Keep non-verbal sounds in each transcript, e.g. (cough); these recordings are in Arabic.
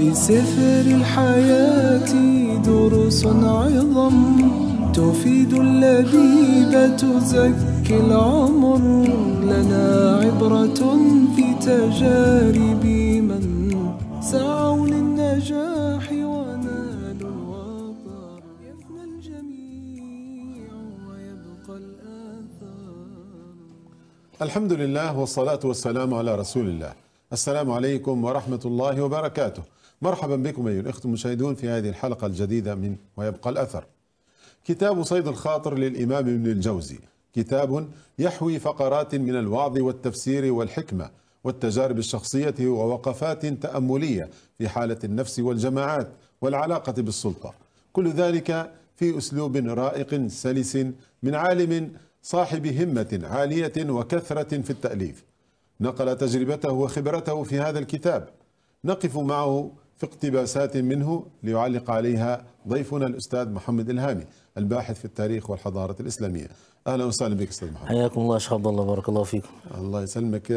بسفر الحياة دروس عظم تفيد اللبيب تزكي العمر لنا عبرة في تجارب من سعوا للنجاح ونالوا الوطر يفنى الجميع ويبقى الآثار الحمد لله والصلاة والسلام على رسول الله السلام عليكم ورحمة الله وبركاته مرحبا بكم أيها الأخوة المشاهدون في هذه الحلقة الجديدة من ويبقى الأثر كتاب صيد الخاطر للإمام ابن الجوزي كتاب يحوي فقرات من الوعظ والتفسير والحكمة والتجارب الشخصية ووقفات تأملية في حالة النفس والجماعات والعلاقة بالسلطة كل ذلك في أسلوب رائق سلس من عالم صاحب همة عالية وكثرة في التأليف نقل تجربته وخبرته في هذا الكتاب نقف معه في اقتباسات منه ليعلق عليها ضيفنا الأستاذ محمد الهامي الباحث في التاريخ والحضارة الإسلامية أهلا وسهلا بك أستاذ محمد حياكم الله شيخ عبد الله بارك الله فيكم الله يسلمك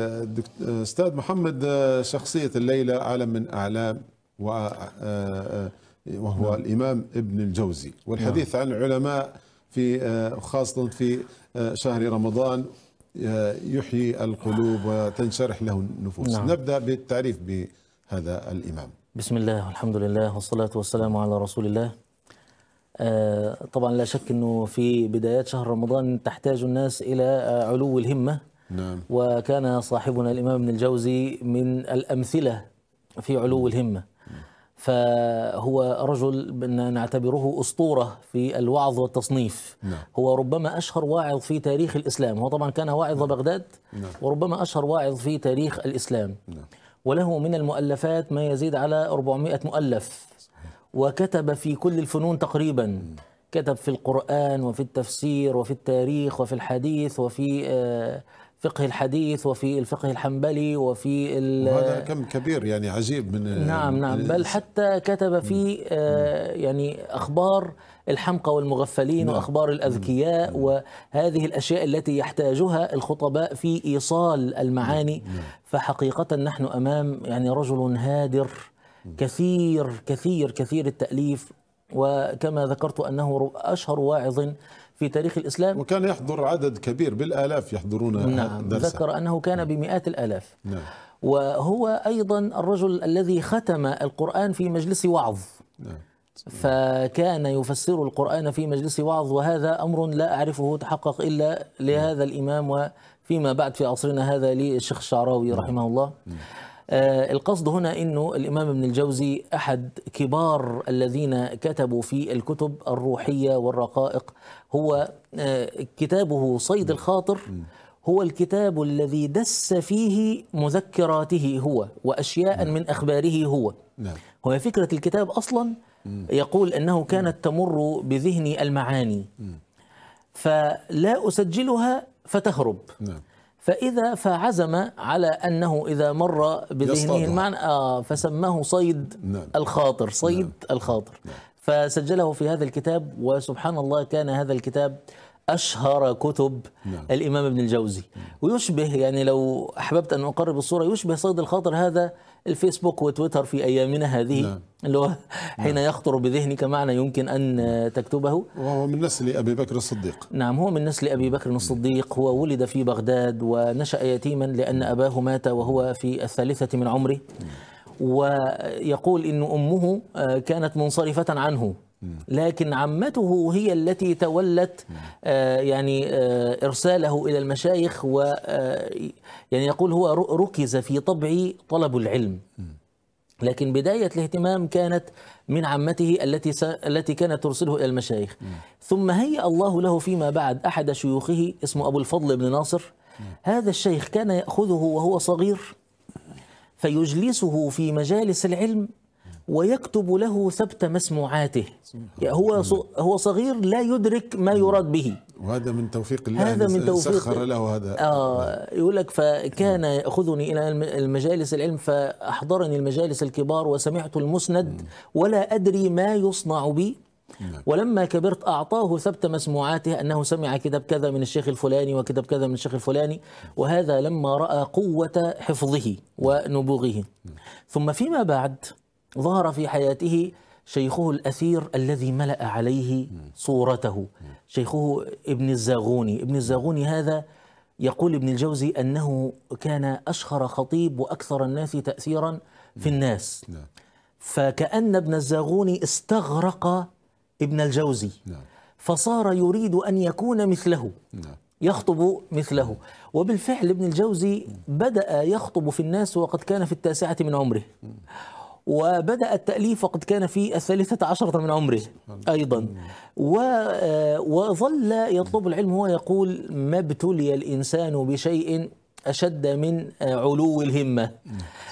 أستاذ محمد آه، شخصية الليلة عالم من أعلام آه، آه، وهو نعم. الإمام ابن الجوزي نعم. والحديث نعم. عن العلماء في خاصة في شهر رمضان يحيي القلوب وتنشرح له النفوس نعم. نبدأ بالتعريف بهذا الإمام بسم الله والحمد لله والصلاة والسلام على رسول الله آه طبعا لا شك أنه في بدايات شهر رمضان تحتاج الناس إلى علو الهمة نعم. وكان صاحبنا الإمام ابن الجوزي من الأمثلة في علو الهمة فهو رجل نعتبره أسطورة في الوعظ والتصنيف نعم. هو ربما أشهر واعظ في تاريخ الإسلام هو طبعا كان واعظ نعم. بغداد نعم. وربما أشهر واعظ في تاريخ الإسلام نعم. وله من المؤلفات ما يزيد على 400 مؤلف وكتب في كل الفنون تقريبا كتب في القرآن وفي التفسير وفي التاريخ وفي الحديث وفي آه، فقه الحديث وفي الفقه الحنبلي وفي وهذا كم كبير يعني عجيب من نعم نعم بل حتى كتب في آه، يعني أخبار الحمقى والمغفلين نعم. وأخبار الأذكياء نعم. وهذه الأشياء التي يحتاجها الخطباء في إيصال نعم. المعاني نعم. فحقيقة نحن أمام يعني رجل هادر نعم. كثير كثير كثير التأليف وكما ذكرت أنه أشهر واعظ في تاريخ الإسلام وكان يحضر عدد كبير بالآلاف يحضرون نعم درسة. ذكر أنه كان نعم. بمئات الآلاف نعم. وهو أيضا الرجل الذي ختم القرآن في مجلس وعظ نعم. فكان يفسر القرآن في مجلس وعظ وهذا أمر لا أعرفه تحقق إلا لهذا الإمام وفيما بعد في عصرنا هذا للشيخ الشعراوي نعم. رحمه الله نعم. آه، القصد هنا أنه الإمام ابن الجوزي أحد كبار الذين كتبوا في الكتب الروحية والرقائق هو آه، كتابه صيد نعم. الخاطر هو الكتاب الذي دس فيه مذكراته هو وأشياء من أخباره هو وهي فكرة الكتاب أصلاً يقول أنه كانت تمر بذهني المعاني فلا أسجلها فتهرب نعم. فإذا فعزم على أنه إذا مر بذهنه المعنى آه فسماه صيد نعم. الخاطر صيد نعم. الخاطر نعم. فسجله في هذا الكتاب وسبحان الله كان هذا الكتاب أشهر كتب نعم. الإمام ابن الجوزي نعم. ويشبه يعني لو أحببت أن أقرب الصورة يشبه صيد الخاطر هذا الفيسبوك وتويتر في ايامنا هذه نعم. اللي هو نعم. حين نعم. يخطر بذهنك معنى يمكن ان تكتبه وهو من نسل ابي بكر الصديق نعم هو من نسل ابي بكر الصديق هو ولد في بغداد ونشا يتيما لان اباه مات وهو في الثالثه من عمره نعم. ويقول ان امه آه، كانت منصرفه عنه لكن عمته هي التي تولت آه، يعني آه، إرساله إلى المشايخ و آه، يعني يقول هو ركز في طبعي طلب العلم لكن بداية الاهتمام كانت من عمته التي س... التي كانت ترسله إلى المشايخ ثم هيأ الله له فيما بعد أحد شيوخه اسمه أبو الفضل بن ناصر هذا الشيخ كان يأخذه وهو صغير فيجلسه في مجالس العلم ويكتب له ثبت مسموعاته هو هو صغير لا يدرك ما يراد به وهذا من توفيق الله هذا من توفيق سخر له هذا آه يقول لك فكان ياخذني الى المجالس العلم فاحضرني المجالس الكبار وسمعت المسند ولا ادري ما يصنع بي نعم. ولما كبرت أعطاه ثبت مسموعاته أنه سمع كتاب كذا من الشيخ الفلاني وكتاب كذا من الشيخ الفلاني وهذا لما رأى قوة حفظه ونبوغه نعم. ثم فيما بعد ظهر في حياته شيخه الأثير الذي ملأ عليه صورته شيخه ابن الزاغوني ابن الزاغوني هذا يقول ابن الجوزي أنه كان أشهر خطيب وأكثر الناس تأثيرا في الناس نعم. نعم. فكأن ابن الزاغوني استغرق ابن الجوزي نعم. فصار يريد أن يكون مثله يخطب مثله وبالفعل ابن الجوزي بدأ يخطب في الناس وقد كان في التاسعة من عمره وبدأ التأليف وقد كان في الثالثة عشرة من عمره أيضا و آه، وظل يطلب العلم هو يقول ما ابتلي الإنسان بشيء أشد من آه، علو الهمة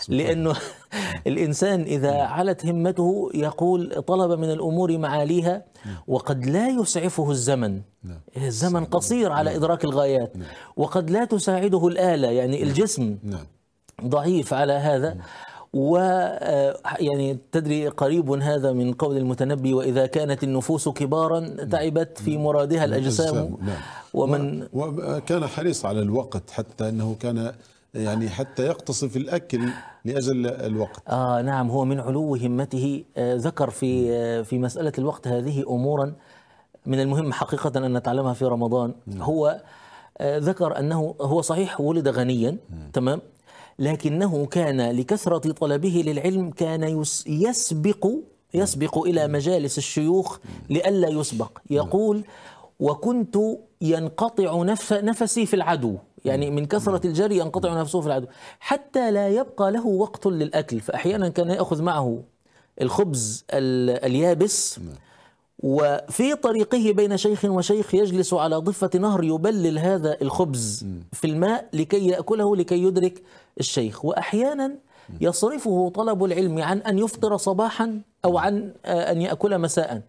لأنه (laughs) الإنسان إذا علت همته يقول طلب من الأمور معاليها وقد لا يسعفه الزمن الزمن قصير على إدراك الغايات وقد لا تساعده الآلة يعني الجسم ضعيف على هذا و آه، يعني تدري قريب هذا من قول المتنبي واذا كانت النفوس كبارا تعبت في نعم. مرادها نعم. الاجسام نعم. ومن وكان حريص على الوقت حتى انه كان يعني حتى يقتصف الاكل لاجل الوقت. اه نعم هو من علو همته آه، ذكر في آه، في مساله الوقت هذه امورا من المهم حقيقه ان نتعلمها في رمضان هو ذكر انه هو صحيح ولد غنيا تمام لكنه كان لكثرة طلبه للعلم كان يسبق يسبق إلى مجالس الشيوخ لئلا يسبق يقول وكنت ينقطع نف نفسي في العدو يعني من كثرة الجري ينقطع نفسه في العدو حتى لا يبقى له وقت للأكل فأحيانا كان يأخذ معه الخبز اليابس نعم. وفي طريقه بين شيخ وشيخ يجلس على ضفة نهر يبلل هذا الخبز في الماء لكي يأكله لكي يدرك الشيخ وأحيانا يصرفه طلب العلم عن أن يفطر صباحا أو عن آه، أن يأكل مساء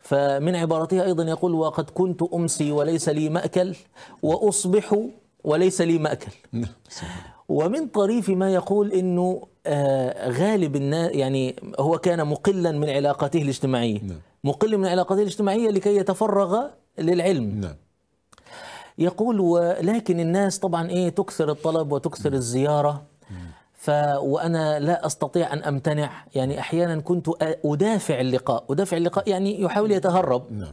فمن عبارتها أيضا يقول وقد كنت أمسي وليس لي مأكل وأصبح وليس لي مأكل (laughs) ومن طريف ما يقول انه آه، غالب الناس يعني هو كان مقلا من علاقته الاجتماعيه نعم. مقل من علاقته الاجتماعيه لكي يتفرغ للعلم نعم. يقول ولكن الناس طبعا ايه تكثر الطلب وتكثر نعم. الزياره نعم. ف وانا لا استطيع ان امتنع يعني احيانا كنت ادافع اللقاء ادافع اللقاء يعني يحاول نعم. يتهرب نعم.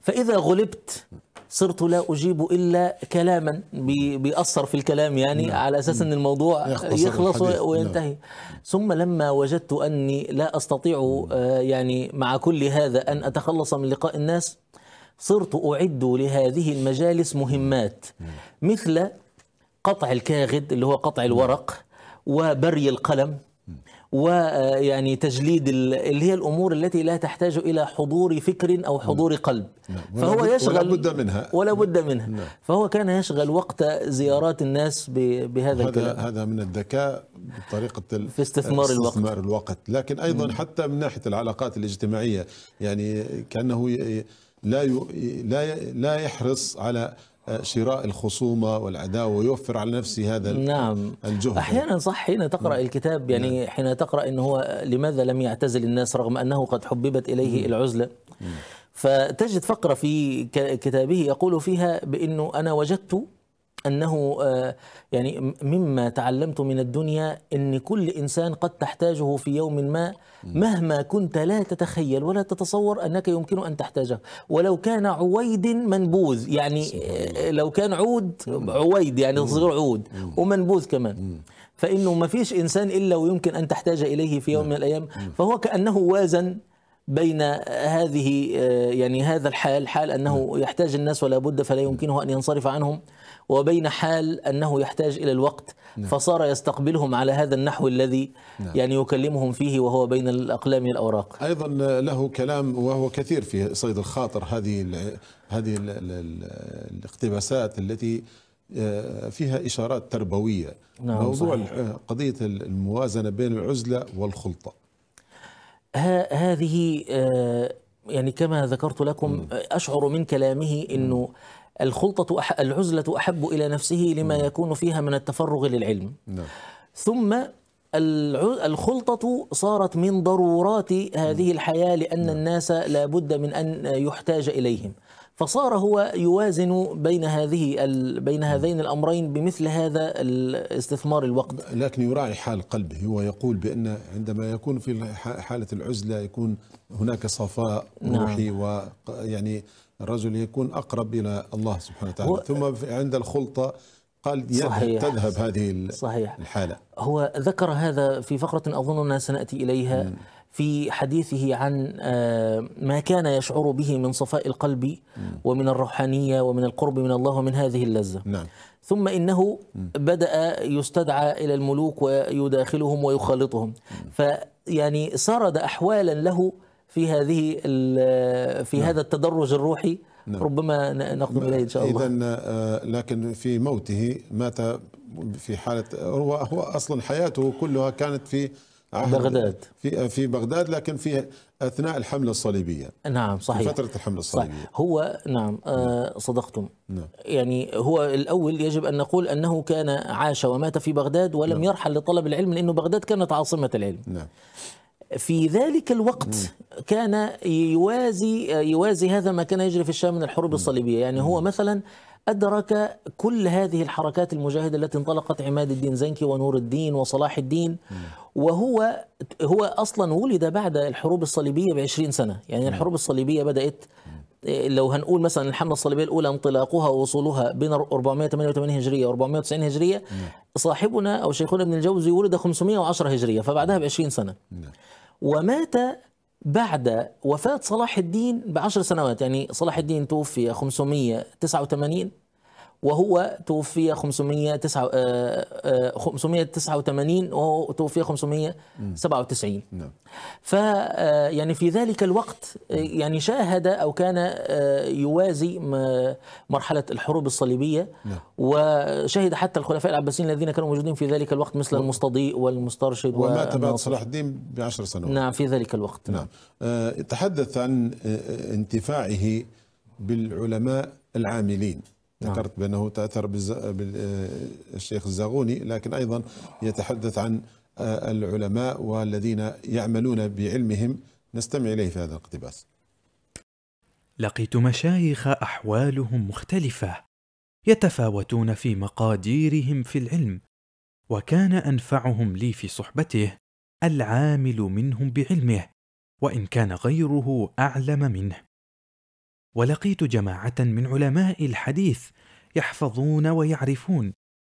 فاذا غلبت صرت لا أجيب إلا كلاما بيأثر في الكلام يعني نعم. على أساس أن نعم. الموضوع يخلص, يخلص نعم. وينتهي نعم. ثم لما وجدت أني لا أستطيع نعم. آه، يعني مع كل هذا أن أتخلص من لقاء الناس صرت أعد لهذه المجالس مهمات مثل قطع الكاغد اللي هو قطع الورق وبري القلم ويعني تجليد اللي هي الامور التي لا تحتاج الى حضور فكر او حضور نعم. قلب نعم. فهو يشغل ولا بد منها ولا بد منها نعم. فهو كان يشغل وقت زيارات الناس بهذا الكلام هذا من الذكاء بطريقه في استثمار الوقت استثمار الوقت لكن ايضا حتى من ناحيه العلاقات الاجتماعيه يعني كانه لا لا لا يحرص على شراء الخصومه والعداوه ويوفر على نفسه هذا نعم الجهد احيانا صح حين تقرا نعم. الكتاب يعني نعم. حين تقرا ان هو لماذا لم يعتزل الناس رغم انه قد حببت اليه مم. العزله مم. فتجد فقره في كتابه يقول فيها بانه انا وجدت أنه آه، يعني مما تعلمت من الدنيا أن كل إنسان قد تحتاجه في يوم ما مهما كنت لا تتخيل ولا تتصور أنك يمكن أن تحتاجه ولو كان عويد منبوذ يعني آه، لو كان عود عويد يعني صغير عود ومنبوذ كمان فإنه ما فيش إنسان إلا ويمكن أن تحتاج إليه في يوم من الأيام فهو كأنه وازن بين آه، هذه يعني هذا الحال حال انه يحتاج الناس ولا بد فلا يمكنه ان ينصرف عنهم وبين حال أنه يحتاج إلى الوقت نعم. فصار يستقبلهم على هذا النحو الذي نعم. يعني يكلمهم فيه وهو بين الأقلام والأوراق أيضا له كلام وهو كثير في صيد الخاطر هذه الـ هذه الـ الـ الاقتباسات التي آه، فيها إشارات تربوية نعم موضوع صحيح. آه، قضية الموازنة بين العزلة والخلطة هذه آه، يعني كما ذكرت لكم نعم. أشعر من كلامه أنه نعم. الخلطة أح... العزلة أحب إلى نفسه لما نعم. يكون فيها من التفرغ للعلم نعم. ثم الخلطة صارت من ضرورات هذه نعم. الحياة لأن نعم. الناس لابد من أن يحتاج إليهم فصار هو يوازن بين هذه بين هذين الأمرين بمثل هذا الاستثمار الوقت لكن يراعي حال قلبه هو يقول بأن عندما يكون في حالة العزلة يكون هناك صفاء روحي نعم. ويعني الرجل يكون أقرب إلى الله سبحانه وتعالى ثم عند الخلطة قال صحيح تذهب هذه صحيح الحالة هو ذكر هذا في فقرة أظننا سنأتي إليها في حديثه عن آه، ما كان يشعر به من صفاء القلب ومن الروحانية ومن القرب من الله ومن هذه اللذة نعم. ثم إنه بدأ يستدعى إلى الملوك ويداخلهم ويخالطهم فيعني سرد أحوالا له في هذه في نعم. هذا التدرج الروحي نعم. ربما نقدم نعم. اليه ان شاء الله اذا آه، لكن في موته مات في حاله هو هو اصلا حياته كلها كانت في بغداد في في بغداد لكن في اثناء الحمله الصليبيه نعم صحيح في فتره الحمله الصليبيه صحيح. هو نعم آه، نعم. صدقتم نعم. يعني هو الاول يجب ان نقول انه كان عاش ومات في بغداد ولم نعم. يرحل لطلب العلم لانه بغداد كانت عاصمه العلم نعم في ذلك الوقت كان يوازي يوازي هذا ما كان يجري في الشام من الحروب الصليبيه يعني هو مثلا أدرك كل هذه الحركات المجاهدة التي انطلقت عماد الدين زنكي ونور الدين وصلاح الدين وهو هو أصلا ولد بعد الحروب الصليبية ب 20 سنة يعني الحروب الصليبية بدأت لو هنقول مثلا الحمله الصليبيه الاولى انطلاقها ووصولها بين 488 هجريه و 490 هجريه صاحبنا او شيخنا ابن الجوزي ولد 510 هجريه فبعدها ب 20 سنه. ومات بعد وفاة صلاح الدين بعشر سنوات يعني صلاح الدين توفي 589 وهو توفي 509 589 آه، آه، وهو توفي 597 نعم ف آه، يعني في ذلك الوقت يعني شاهد او كان يوازي مرحله الحروب الصليبيه نعم. وشهد حتى الخلفاء العباسيين الذين كانوا موجودين في ذلك الوقت مثل المستضيء والمسترشد ومات بعد صلاح الدين بعشر سنوات نعم في ذلك الوقت نعم. تحدث عن انتفاعه بالعلماء العاملين نعم. ذكرت بأنه تأثر بالشيخ آه، الزاغوني لكن أيضا يتحدث عن آه، العلماء والذين يعملون بعلمهم نستمع إليه في هذا الاقتباس لقيت مشايخ أحوالهم مختلفة يتفاوتون في مقاديرهم في العلم وكان أنفعهم لي في صحبته العامل منهم بعلمه وإن كان غيره أعلم منه ولقيت جماعه من علماء الحديث يحفظون ويعرفون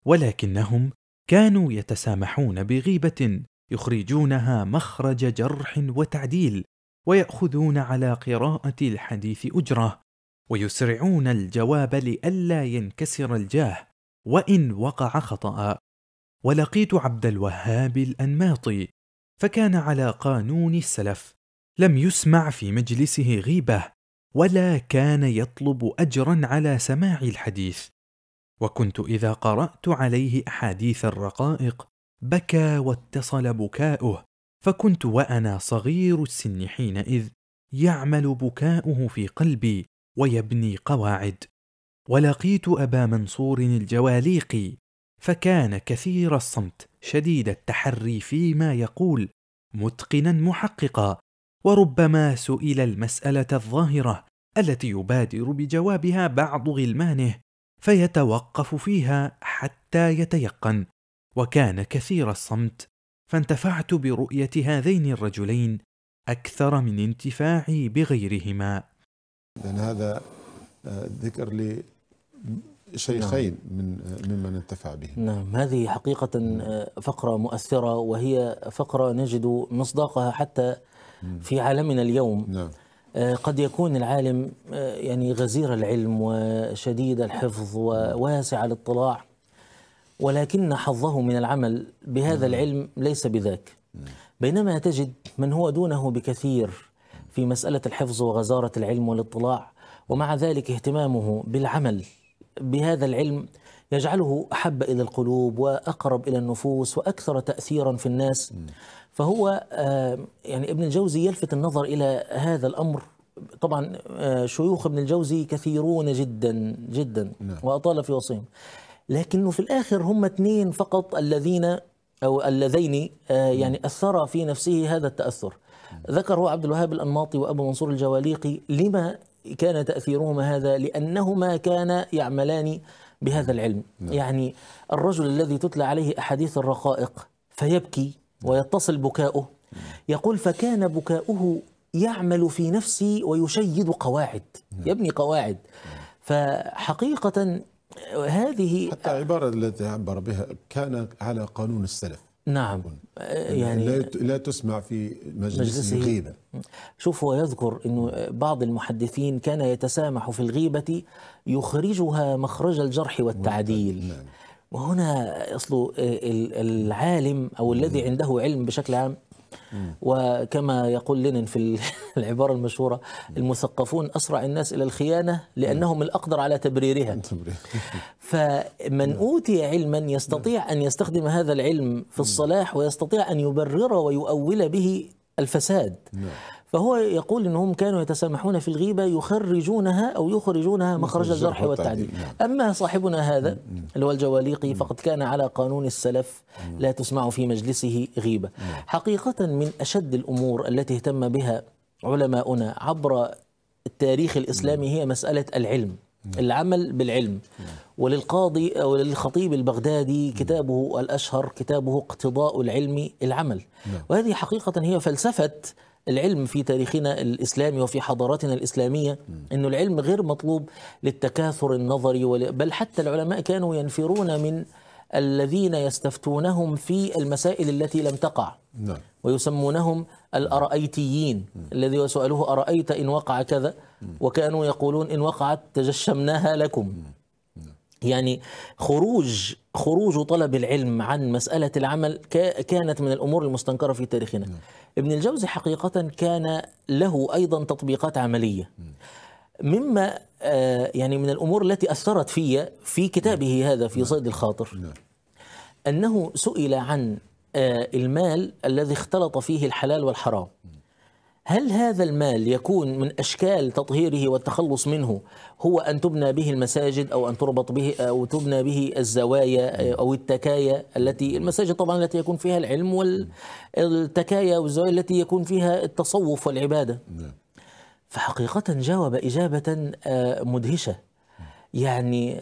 ولكنهم كانوا يتسامحون بغيبه يخرجونها مخرج جرح وتعديل وياخذون على قراءه الحديث اجره ويسرعون الجواب لئلا ينكسر الجاه وان وقع خطا ولقيت عبد الوهاب الانماطي فكان على قانون السلف لم يسمع في مجلسه غيبه ولا كان يطلب اجرا على سماع الحديث وكنت اذا قرات عليه احاديث الرقائق بكى واتصل بكاؤه فكنت وانا صغير السن حينئذ يعمل بكاؤه في قلبي ويبني قواعد ولقيت ابا منصور الجواليقي فكان كثير الصمت شديد التحري فيما يقول متقنا محققا وربما سئل المساله الظاهره التي يبادر بجوابها بعض غلمانه فيتوقف فيها حتى يتيقن وكان كثير الصمت فانتفعت برؤيه هذين الرجلين اكثر من انتفاعي بغيرهما لان هذا آه، ذكر لي شيخين نعم. من آه، ممن انتفع به نعم هذه حقيقة آه، فقرة مؤثرة وهي فقرة نجد مصداقها حتى في عالمنا اليوم نعم. آه، قد يكون العالم آه، يعني غزير العلم وشديد الحفظ وواسع الاطلاع ولكن حظه من العمل بهذا نعم. العلم ليس بذاك نعم. بينما تجد من هو دونه بكثير في مسألة الحفظ وغزارة العلم والاطلاع ومع ذلك اهتمامه بالعمل بهذا العلم يجعله أحب إلى القلوب وأقرب إلى النفوس وأكثر تأثيرا في الناس فهو آه، يعني ابن الجوزي يلفت النظر إلى هذا الأمر طبعا آه، شيوخ ابن الجوزي كثيرون جدا جدا نعم. وأطال في وصيهم لكنه في الآخر هم اثنين فقط الذين أو اللذين آه، يعني أثرا في نفسه هذا التأثر ذكره عبد الوهاب الأنماطي وأبو منصور الجواليقي لما كان تأثيرهما هذا لأنهما كان يعملان بهذا العلم نعم. يعني الرجل الذي تتلى عليه أحاديث الرقائق فيبكي نعم. ويتصل بكاؤه نعم. يقول فكان بكاؤه يعمل في نفسي ويشيد قواعد نعم. يبني قواعد فحقيقة هذه حتى العبارة التي عبر بها كان على قانون السلف نعم آه، يعني لا لا تسمع في مجلس الغيبه شوف هو يذكر انه بعض المحدثين كان يتسامح في الغيبه يخرجها مخرج الجرح والتعديل نعم. وهنا اصل آه، العالم او الذي نعم. عنده علم بشكل عام وكما يقول لينين في (laughs) العبارة المشهورة المثقفون أسرع الناس إلى الخيانة لأنهم الأقدر على تبريرها (laughs) فمن نعم. أوتي علما يستطيع أن يستخدم هذا العلم في نعم. الصلاح ويستطيع أن يبرر ويؤول به الفساد نعم. فهو يقول أنهم كانوا يتسامحون في الغيبة يخرجونها أو يخرجونها مخرج الجرح والتعديل نعم. أما صاحبنا هذا نعم. نعم. اللي هو الجواليقي فقد كان على قانون السلف لا تسمع في مجلسه غيبة حقيقة من أشد الأمور التي اهتم بها علماؤنا عبر التاريخ الإسلامي هي مسألة العلم العمل بالعلم وللقاضي أو للخطيب البغدادي كتابه الأشهر كتابه اقتضاء العلم العمل وهذه حقيقة هي فلسفة العلم في تاريخنا الإسلامي وفي حضاراتنا الإسلامية أنه العلم غير مطلوب للتكاثر النظري بل حتى العلماء كانوا ينفرون من الذين يستفتونهم في المسائل التي لم تقع نعم. ويسمونهم الأرأيتيين الذي يسأله أرأيت إن وقع كذا وكانوا يقولون إن وقعت تجشمناها لكم يعني خروج خروج طلب العلم عن مسألة العمل كانت من الأمور المستنكرة في تاريخنا ابن الجوزي حقيقة كان له أيضا تطبيقات عملية مما آه، يعني من الأمور التي أثرت في في كتابه هذا في صيد الخاطر أنه سئل عن آه، المال الذي اختلط فيه الحلال والحرام هل هذا المال يكون من اشكال تطهيره والتخلص منه هو ان تبنى به المساجد او ان تربط به او تبنى به الزوايا او التكايا التي المساجد طبعا التي يكون فيها العلم والتكايا والزوايا التي يكون فيها التصوف والعباده. نعم. فحقيقه جاوب اجابه آه، مدهشه. يعني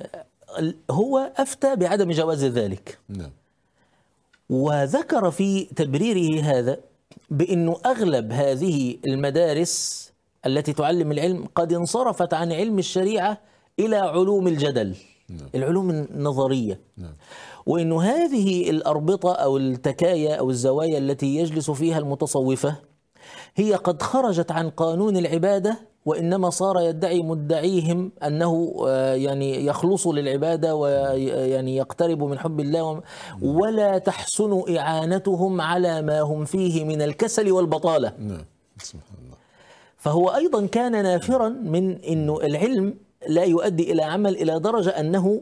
هو افتى بعدم جواز ذلك. نعم. وذكر في تبريره هذا بأنه أغلب هذه المدارس التي تعلم العلم قد انصرفت عن علم الشريعة إلى علوم الجدل نعم. العلوم النظرية نعم. وأن هذه الأربطة أو التكايا أو الزوايا التي يجلس فيها المتصوفة هي قد خرجت عن قانون العبادة وإنما صار يدعي مدعيهم أنه آه، يعني يخلص للعبادة ويعني آه، يقترب من حب الله ولا تحسن إعانتهم على ما هم فيه من الكسل والبطالة نعم سبحان الله فهو أيضا كان نافرا من أنه العلم لا يؤدي إلى عمل إلى درجة أنه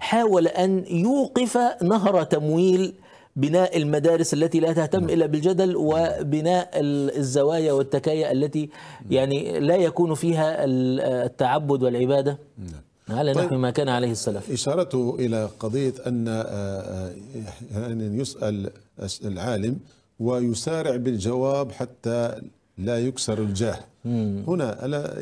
حاول أن يوقف نهر تمويل بناء المدارس التي لا تهتم نعم. الا بالجدل وبناء الزوايا والتكايا التي نعم. يعني لا يكون فيها التعبد والعباده نعم. على نحو طيب. ما كان عليه السلف اشارته الى قضيه ان آه، آه، ان يسال العالم ويسارع بالجواب حتى لا يكسر الجاه هنا ألا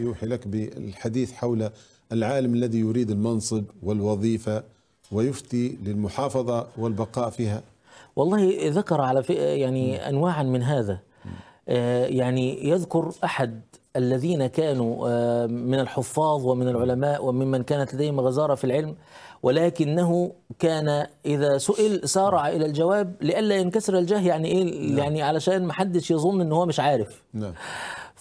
يوحي لك بالحديث حول العالم الذي يريد المنصب والوظيفة ويفتي للمحافظة والبقاء فيها والله ذكر على يعني أنواعا من هذا آه، يعني يذكر أحد الذين كانوا آه، من الحفاظ ومن العلماء وممن كانت لديهم غزارة في العلم ولكنه كان إذا سئل سارع إلى الجواب لئلا ينكسر الجاه يعني إيه نعم. يعني علشان ما حدش يظن إن هو مش عارف نعم.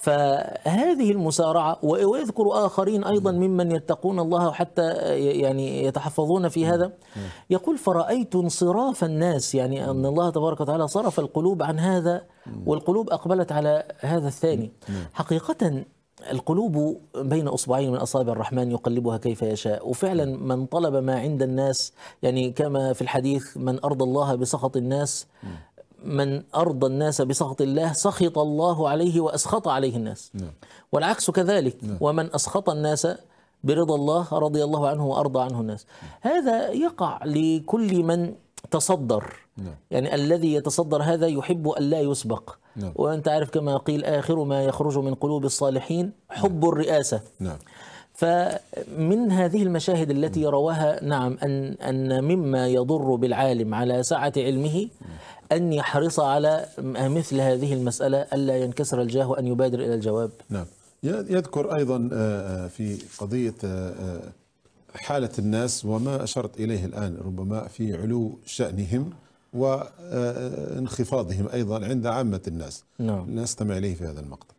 فهذه المسارعة ويذكر آخرين أيضا ممن يتقون الله حتى يعني يتحفظون في هذا يقول فرأيت انصراف الناس يعني أن الله تبارك وتعالى صرف القلوب عن هذا والقلوب أقبلت على هذا الثاني حقيقة القلوب بين اصبعين من اصابع الرحمن يقلبها كيف يشاء وفعلا من طلب ما عند الناس يعني كما في الحديث من ارضى الله بسخط الناس من أرضى الناس بسخط الله سخط الله عليه وأسخط عليه الناس نعم. والعكس كذلك نعم. ومن أسخط الناس برضا الله رضي الله عنه وأرضى عنه الناس هذا يقع لكل من تصدر نعم. يعني الذي يتصدر هذا يحب أن لا يسبق نعم. وأنت عارف كما قيل آخر ما يخرج من قلوب الصالحين حب نعم. الرئاسة نعم. فمن هذه المشاهد التي نعم. رواها نعم أن أن مما يضر بالعالم على سعة علمه نعم. أن يحرص على مثل هذه المسألة ألا ينكسر الجاه وأن يبادر إلى الجواب نعم يذكر أيضا آه، آه، في قضية آه، حالة الناس وما أشرت إليه الآن ربما في علو شأنهم وانخفاضهم أيضا عند عامة الناس نعم. نستمع إليه في هذا المقطع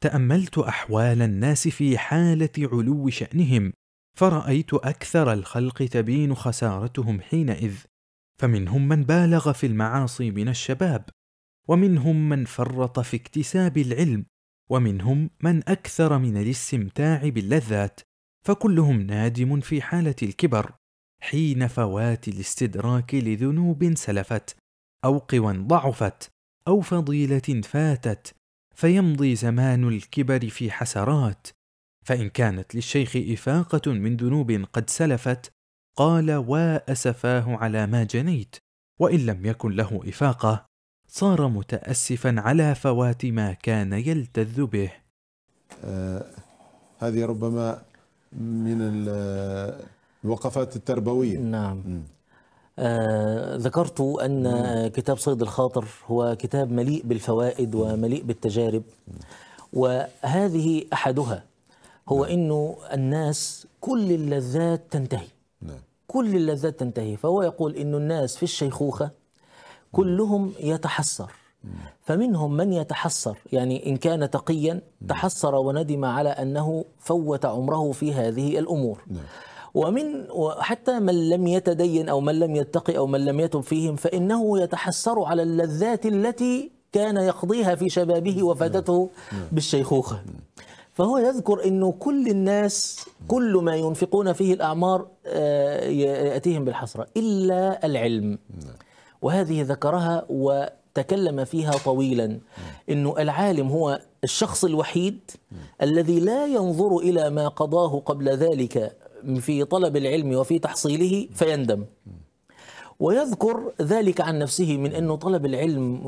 تأملت أحوال الناس في حالة علو شأنهم فرأيت أكثر الخلق تبين خسارتهم حينئذ فمنهم من بالغ في المعاصي من الشباب ومنهم من فرط في اكتساب العلم ومنهم من اكثر من الاستمتاع باللذات فكلهم نادم في حاله الكبر حين فوات الاستدراك لذنوب سلفت او قوى ضعفت او فضيله فاتت فيمضي زمان الكبر في حسرات فان كانت للشيخ افاقه من ذنوب قد سلفت قال واسفاه على ما جنيت وان لم يكن له افاقه صار متاسفا على فوات ما كان يلتذ به آه هذه ربما من الوقفات التربويه نعم آه ذكرت أن كتاب صيد الخاطر هو كتاب مليء بالفوائد ومليء بالتجارب وهذه أحدها هو نعم. أنه الناس كل اللذات تنتهي نعم. كل اللذات تنتهي فهو يقول إن الناس في الشيخوخة كلهم يتحسر فمنهم من يتحسر يعني إن كان تقيا تحسر وندم على أنه فوت عمره في هذه الأمور نعم. ومن وحتى من لم يتدين أو من لم يتقي أو من لم يتب فيهم فإنه يتحسر على اللذات التي كان يقضيها في شبابه وفاتته نعم. نعم. بالشيخوخة نعم. فهو يذكر أنه كل الناس كل ما ينفقون فيه الأعمار آه، يأتيهم بالحسرة إلا العلم وهذه ذكرها وتكلم فيها طويلا أنه العالم هو الشخص الوحيد الذي لا ينظر إلى ما قضاه قبل ذلك في طلب العلم وفي تحصيله فيندم ويذكر ذلك عن نفسه من انه طلب العلم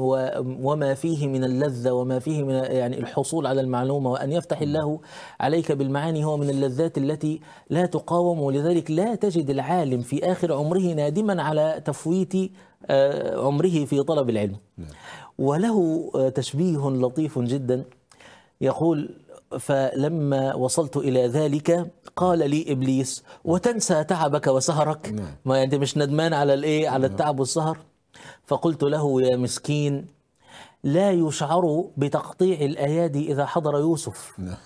وما فيه من اللذه وما فيه من يعني الحصول على المعلومه وان يفتح الله عليك بالمعاني هو من اللذات التي لا تقاوم ولذلك لا تجد العالم في اخر عمره نادما على تفويت آه، عمره في طلب العلم. نعم. وله آه، تشبيه لطيف جدا يقول فلما وصلت إلى ذلك قال لي إبليس وتنسى تعبك وسهرك نعم. ما أنت مش ندمان على الإيه على نعم. التعب والسهر فقلت له يا مسكين لا يشعر بتقطيع الايادي اذا حضر يوسف (laughs) نعم.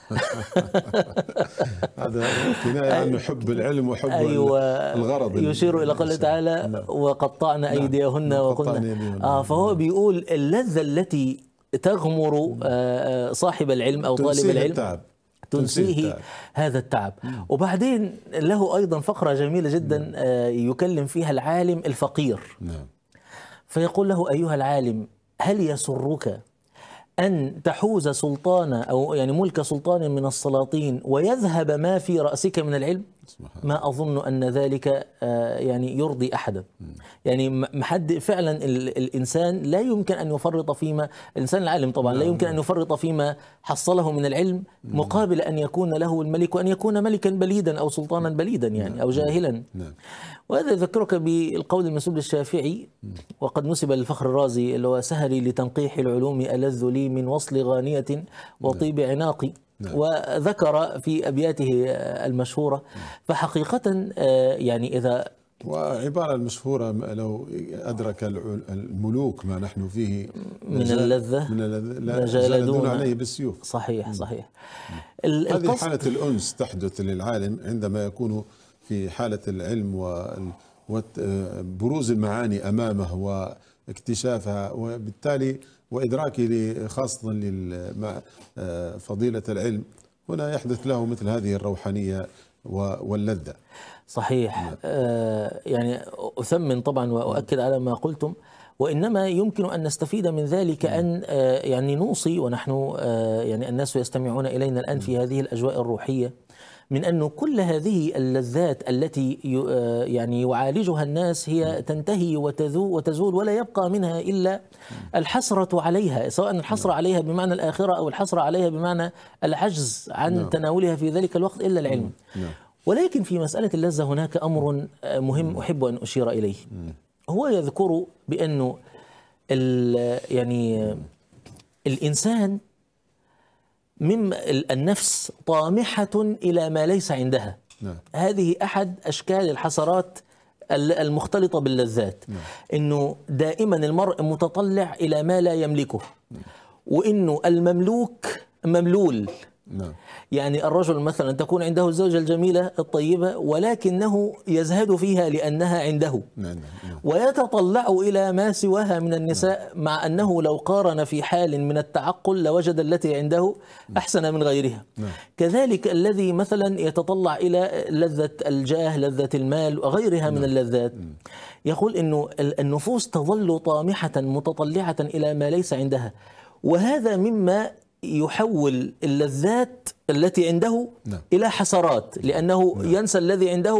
هذا كنايه عن حب العلم وحب أيوة الغرض يشير الى قوله تعالى وقطعنا ايديهن وقلنا اه فهو بيقول اللذه التي تغمر آه، آه، صاحب العلم أو طالب العلم التعب. تنسيه هذا التعب وبعدين له أيضا فقرة جميلة جدا آه، يكلم فيها العالم الفقير نعم. فيقول له أيها العالم هل يسرك أن تحوز سلطان أو يعني ملك سلطان من السلاطين ويذهب ما في رأسك من العلم ما أظن أن ذلك آه، يعني يرضي أحدا يعني محد فعلا الإنسان لا يمكن أن يفرط فيما الإنسان العالم طبعا لا نعم، يمكن نعم. أن يفرط فيما حصله من العلم مقابل أن يكون له الملك وأن يكون ملكا بليدا أو سلطانا بليدا يعني نعم، أو جاهلا وهذا يذكرك بالقول المنسوب للشافعي وقد نسب للفخر الرازي اللي هو سهري لتنقيح العلوم ألذ لي من وصل غانية وطيب عناقي نعم. وذكر في أبياته المشهورة فحقيقة آه، يعني إذا وعبارة المشهورة لو أدرك الملوك ما نحن فيه من اللذة من اللذة لجلدون عليه بالسيوف صحيح صحيح هذه حالة الأنس تحدث للعالم عندما يكون في حالة العلم وبروز آه، المعاني أمامه واكتشافها وبالتالي وإدراكي خاصة آه، فضيلة العلم هنا يحدث له مثل هذه الروحانية واللذة صحيح نعم. آه، يعني أثمن طبعا وأؤكد على ما قلتم وإنما يمكن أن نستفيد من ذلك نعم. أن آه، يعني نوصي ونحن يعني الناس يستمعون إلينا الآن في نعم. هذه الأجواء الروحية من أنه كل هذه اللذات التي آه، يعني يعالجها الناس هي تنتهي وتزول ولا يبقى منها إلا الحسرة عليها سواء الحسرة نعم. عليها بمعنى الآخرة أو الحسرة عليها بمعنى العجز عن نعم. تناولها في ذلك الوقت إلا العلم نعم. ولكن في مسألة اللذة هناك أمر آه، مهم أحب أن أشير إليه هو يذكر بأنه يعني الإنسان مما النفس طامحة إلى ما ليس عندها نعم. هذه أحد أشكال الحسرات المختلطة باللذات نعم. أنه دائما المرء متطلع إلى ما لا يملكه نعم. وأنه المملوك مملول نعم. يعني الرجل مثلا تكون عنده الزوجة الجميلة الطيبة ولكنه يزهد فيها لأنها عنده نعم،, نعم. نعم. ويتطلع إلى ما سواها من النساء نعم. مع أنه لو قارن في حال من التعقل لوجد التي عنده نعم. أحسن من غيرها نعم. كذلك الذي مثلا يتطلع إلى لذة الجاه لذة المال وغيرها نعم. من اللذات نعم. يقول أنه النفوس تظل طامحة متطلعة إلى ما ليس عندها وهذا مما يحول اللذات التي عنده نعم. إلى حسرات لأنه نعم. ينسى الذي عنده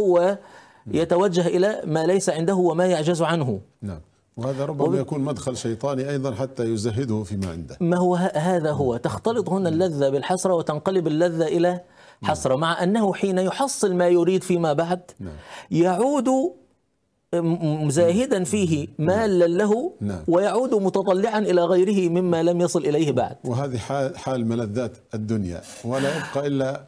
ويتوجه إلى ما ليس عنده وما يعجز عنه نعم وهذا ربما وب... يكون مدخل شيطاني أيضا حتى يزهده فيما عنده ما هو هذا هو تختلط هنا نعم. اللذة بالحسرة وتنقلب اللذة إلى نعم. حسرة نعم. مع أنه حين يحصل ما يريد فيما بعد نعم. يعود زاهدا فيه نعم. مالا له نعم. ويعود متطلعا إلى غيره مما لم يصل إليه بعد وهذه حال, حال ملذات الدنيا ولا يبقى إلا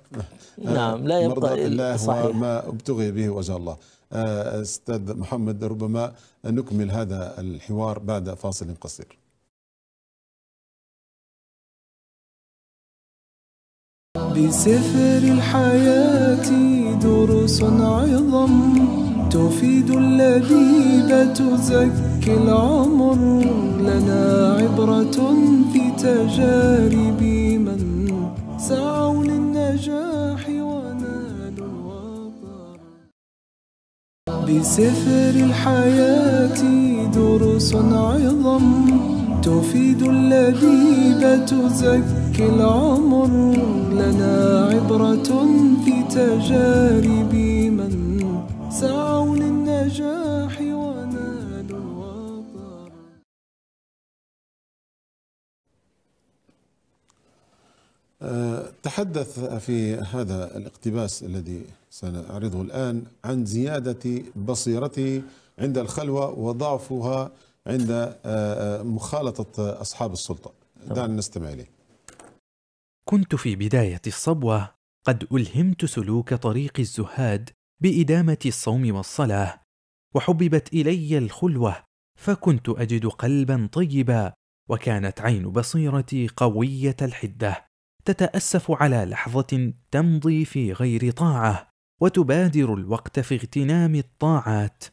نعم لا يبقى إلا صحيح. وما ابتغي به وجه الله آه، أستاذ محمد ربما نكمل هذا الحوار بعد فاصل قصير بسفر الحياة دروس عظم تفيد اللبيب تزكي العمر لنا عبرة في تجارب من سعوا للنجاح ونالوا الوقار بسفر الحياة دروس عظم تفيد اللبيب تزكي العمر لنا عبرة في تجارب من سعوا للنجاح ونالوا الوطن أه، تحدث في هذا الاقتباس الذي سنعرضه الآن عن زيادة بصيرته عند الخلوة وضعفها عند أه، أه، مخالطة أصحاب السلطة دعنا نستمع إليه كنت في بداية الصبوة قد ألهمت سلوك طريق الزهاد بادامه الصوم والصلاه وحببت الي الخلوه فكنت اجد قلبا طيبا وكانت عين بصيرتي قويه الحده تتاسف على لحظه تمضي في غير طاعه وتبادر الوقت في اغتنام الطاعات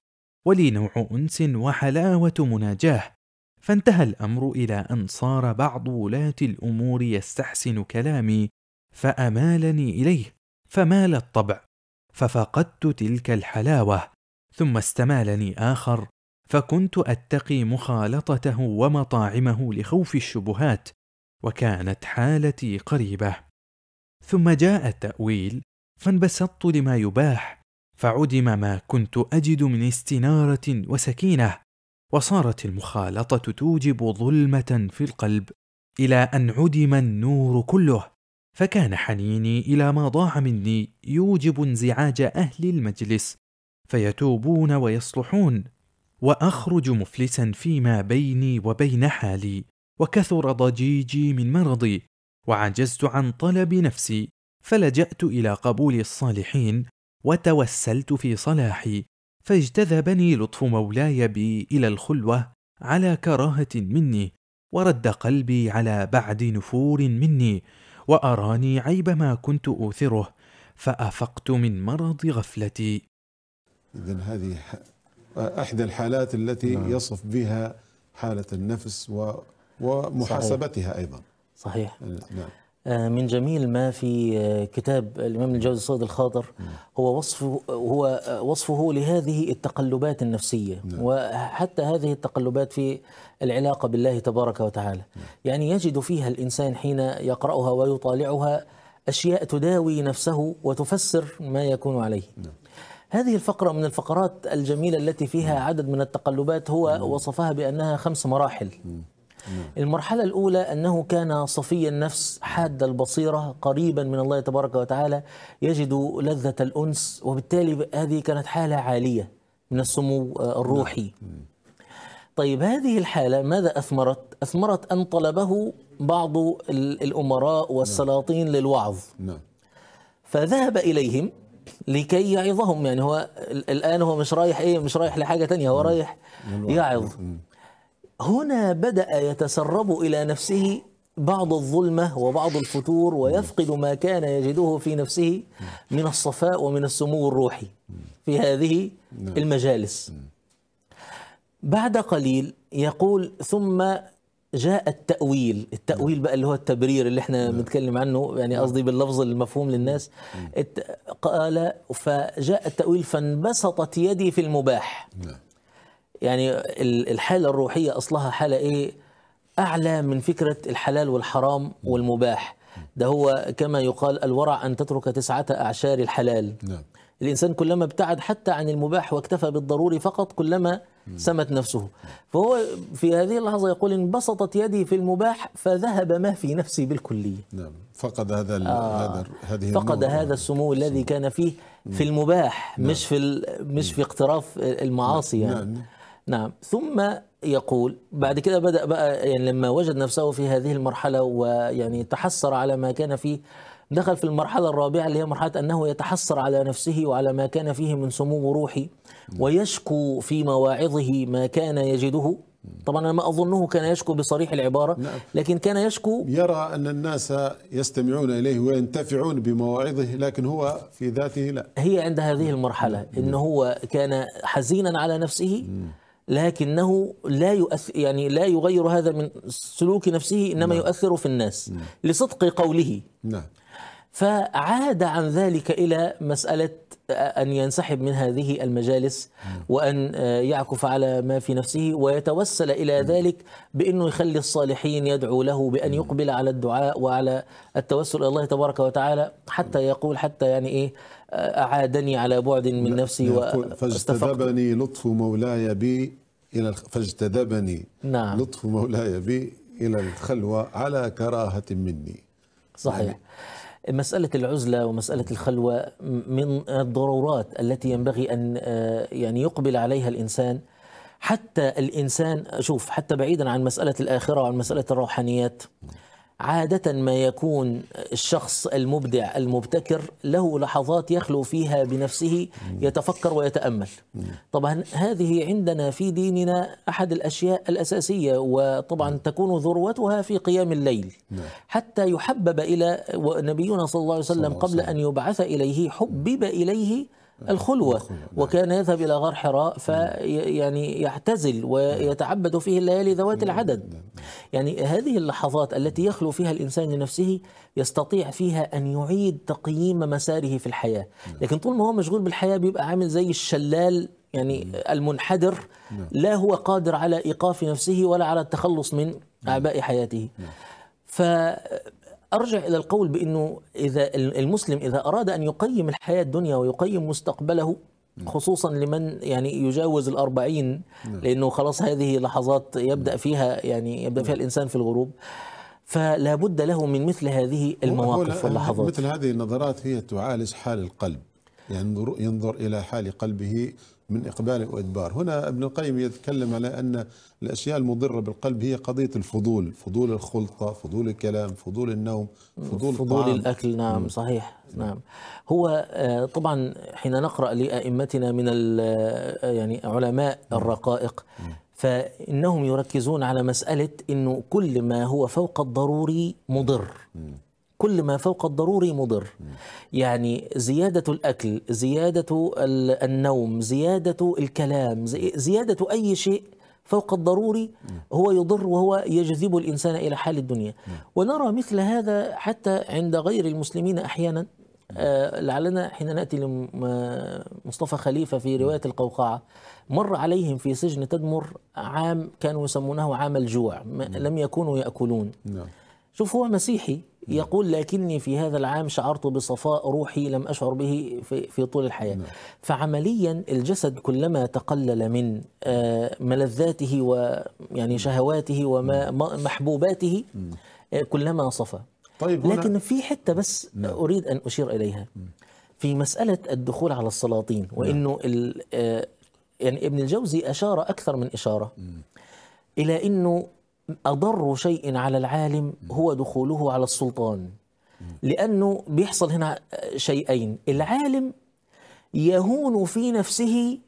ولي نوع انس وحلاوه مناجاه فانتهى الامر الى ان صار بعض ولاه الامور يستحسن كلامي فامالني اليه فمال الطبع ففقدت تلك الحلاوه ثم استمالني اخر فكنت اتقي مخالطته ومطاعمه لخوف الشبهات وكانت حالتي قريبه ثم جاء التاويل فانبسطت لما يباح فعدم ما كنت اجد من استناره وسكينه وصارت المخالطه توجب ظلمه في القلب الى ان عدم النور كله فكان حنيني إلى ما ضاع مني يوجب انزعاج أهل المجلس فيتوبون ويصلحون وأخرج مفلسا فيما بيني وبين حالي وكثر ضجيجي من مرضي وعجزت عن طلب نفسي فلجأت إلى قبول الصالحين وتوسلت في صلاحي فاجتذبني لطف مولاي بي إلى الخلوة على كراهة مني ورد قلبي على بعد نفور مني واراني عيب ما كنت اوثره فافقت من مرض غفلتي اذا هذه احدى الحالات التي نعم. يصف بها حاله النفس و ومحاسبتها صحيح. ايضا صحيح نعم آه، من جميل ما في آه، كتاب الإمام الجوزي الصيد الخاطر هو وصفه هو آه، وصفه لهذه التقلبات النفسية نعم. وحتى هذه التقلبات في العلاقة بالله تبارك وتعالى نعم. يعني يجد فيها الإنسان حين يقرأها ويطالعها أشياء تداوي نفسه وتفسر ما يكون عليه نعم. هذه الفقرة من الفقرات الجميلة التي فيها عدد من التقلبات هو وصفها بأنها خمس مراحل نعم. المرحلة الأولى أنه كان صفي النفس حاد البصيرة قريبا من الله تبارك وتعالى يجد لذة الأنس وبالتالي هذه كانت حالة عالية من السمو الروحي نعم. طيب هذه الحالة ماذا أثمرت؟ أثمرت أن طلبه بعض الأمراء نعم. والسلاطين للوعظ فذهب إليهم لكي يعظهم يعني هو الآن هو مش رايح إيه مش رايح لحاجة تانية هو رايح يعظ هنا بدأ يتسرب إلى نفسه بعض الظلمة وبعض الفتور ويفقد ما كان يجده في نفسه من الصفاء ومن السمو الروحي في هذه نعم. المجالس بعد قليل يقول ثم جاء التأويل التأويل بقى اللي هو التبرير اللي احنا نعم. بنتكلم عنه يعني نعم. قصدي باللفظ المفهوم للناس قال فجاء التأويل فانبسطت يدي في المباح يعني الحالة الروحية أصلها حالة إيه أعلى من فكرة الحلال والحرام والمباح ده هو كما يقال الورع أن تترك تسعة أعشار الحلال نعم. الإنسان كلما ابتعد حتى عن المباح واكتفى بالضروري فقط كلما سمت نفسه فهو في هذه اللحظة يقول انبسطت يدي في المباح فذهب ما في نفسي بالكلية نعم فقد هذا آه هذا هذه فقد هذا السمو الذي كان فيه في المباح نعم. مش في مش في اقتراف نعم. المعاصي نعم. يعني نعم. نعم ثم يقول بعد كده بدأ بقى يعني لما وجد نفسه في هذه المرحلة ويعني تحسر على ما كان فيه دخل في المرحلة الرابعة اللي هي مرحلة أنه يتحسر على نفسه وعلى ما كان فيه من سمو روحي ويشكو في مواعظه ما كان يجده طبعا أنا ما أظنه كان يشكو بصريح العبارة نعم. لكن كان يشكو يرى أن الناس يستمعون إليه وينتفعون بمواعظه لكن هو في ذاته لا هي عند هذه المرحلة أنه هو كان حزينا على نفسه لكنه لا يؤثر يعني لا يغير هذا من سلوك نفسه انما نعم. يؤثر في الناس نعم. لصدق قوله نعم فعاد عن ذلك الى مساله ان ينسحب من هذه المجالس وان يعكف على ما في نفسه ويتوسل الى ذلك بانه يخلي الصالحين يدعو له بان يقبل على الدعاء وعلى التوسل الى الله تبارك وتعالى حتى يقول حتى يعني ايه اعادني على بعد من نفسي فاجتذبني لطف مولاي بي الى فاجتذبني نعم. لطف مولاي بي الى الخلوه على كراهه مني صحيح يعني مسألة العزلة ومسألة الخلوة من الضرورات التي ينبغي أن آه، يعني يقبل عليها الإنسان حتى الإنسان شوف حتى بعيدا عن مسألة الآخرة وعن مسألة الروحانيات عادة ما يكون الشخص المبدع المبتكر له لحظات يخلو فيها بنفسه يتفكر ويتأمل طبعا هذه عندنا في ديننا أحد الأشياء الأساسية وطبعا نعم. تكون ذروتها في قيام الليل نعم. حتى يحبب إلى نبينا صلى الله عليه وسلم قبل أن يبعث إليه حبب إليه نعم. الخلوة, الخلوة نعم. وكان يذهب إلى غار حراء فيعني نعم. يعتزل ويتعبد فيه الليالي ذوات العدد يعني هذه اللحظات التي يخلو فيها الإنسان لنفسه يستطيع فيها أن يعيد تقييم مساره في الحياة لكن طول ما هو مشغول بالحياة بيبقى عامل زي الشلال يعني المنحدر لا هو قادر على إيقاف نفسه ولا على التخلص من أعباء حياته ف أرجع إلى القول بأنه إذا المسلم إذا أراد أن يقيم الحياة الدنيا ويقيم مستقبله نعم. خصوصا لمن يعني يجاوز الأربعين نعم. لأنه خلاص هذه لحظات يبدأ نعم. فيها يعني يبدأ فيها الإنسان في الغروب فلا بد له من مثل هذه المواقف واللحظات مثل هذه النظرات هي تعالج حال القلب ينظر, ينظر إلى حال قلبه من إقبال وإدبار هنا ابن القيم يتكلم على أن الأشياء المضرة بالقلب هي قضية الفضول فضول الخلطة فضول الكلام فضول النوم فضول, فضول الطعام. الأكل نعم صحيح نعم هو آه، طبعا حين نقرأ لأئمتنا من آه، يعني علماء الرقائق فإنهم يركزون على مسألة أنه كل ما هو فوق الضروري مضر كل ما فوق الضروري مضر يعني زيادة الأكل زيادة النوم زيادة الكلام زيادة أي شيء فوق الضروري هو يضر وهو يجذب الإنسان إلى حال الدنيا ونرى مثل هذا حتى عند غير المسلمين أحيانا آه، لعلنا حين نأتي لمصطفى خليفة في رواية القوقعة مر عليهم في سجن تدمر عام كانوا يسمونه عام الجوع لم يكونوا يأكلون نعم. شوف هو مسيحي يقول لكني في هذا العام شعرت بصفاء روحي لم أشعر به في, في طول الحياة نعم. فعمليا الجسد كلما تقلل من آه، ملذاته ويعني نعم. شهواته ومحبوباته نعم. آه، كلما صفى طيب لكن في حتة بس أريد أن أشير إليها في مسألة الدخول على السلاطين وإنه آه، يعني ابن الجوزي أشار أكثر من إشارة إلى أنه أضر شيء على العالم هو دخوله على السلطان لأنه بيحصل هنا شيئين العالم يهون في نفسه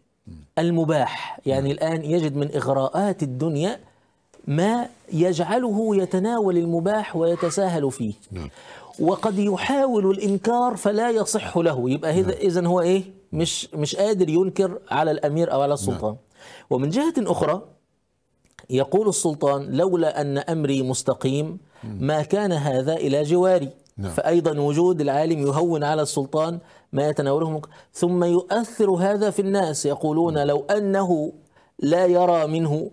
المباح يعني الآن يجد من إغراءات الدنيا ما يجعله يتناول المباح ويتساهل فيه نعم. وقد يحاول الإنكار فلا يصح له يبقى إذا نعم. هو إيه مش مش قادر ينكر على الأمير أو على السلطان نعم. ومن جهة أخرى يقول السلطان لولا أن أمري مستقيم ما كان هذا إلى جواري نعم. فأيضا وجود العالم يهون على السلطان ما يتناوله ثم يؤثر هذا في الناس يقولون لو أنه لا يرى منه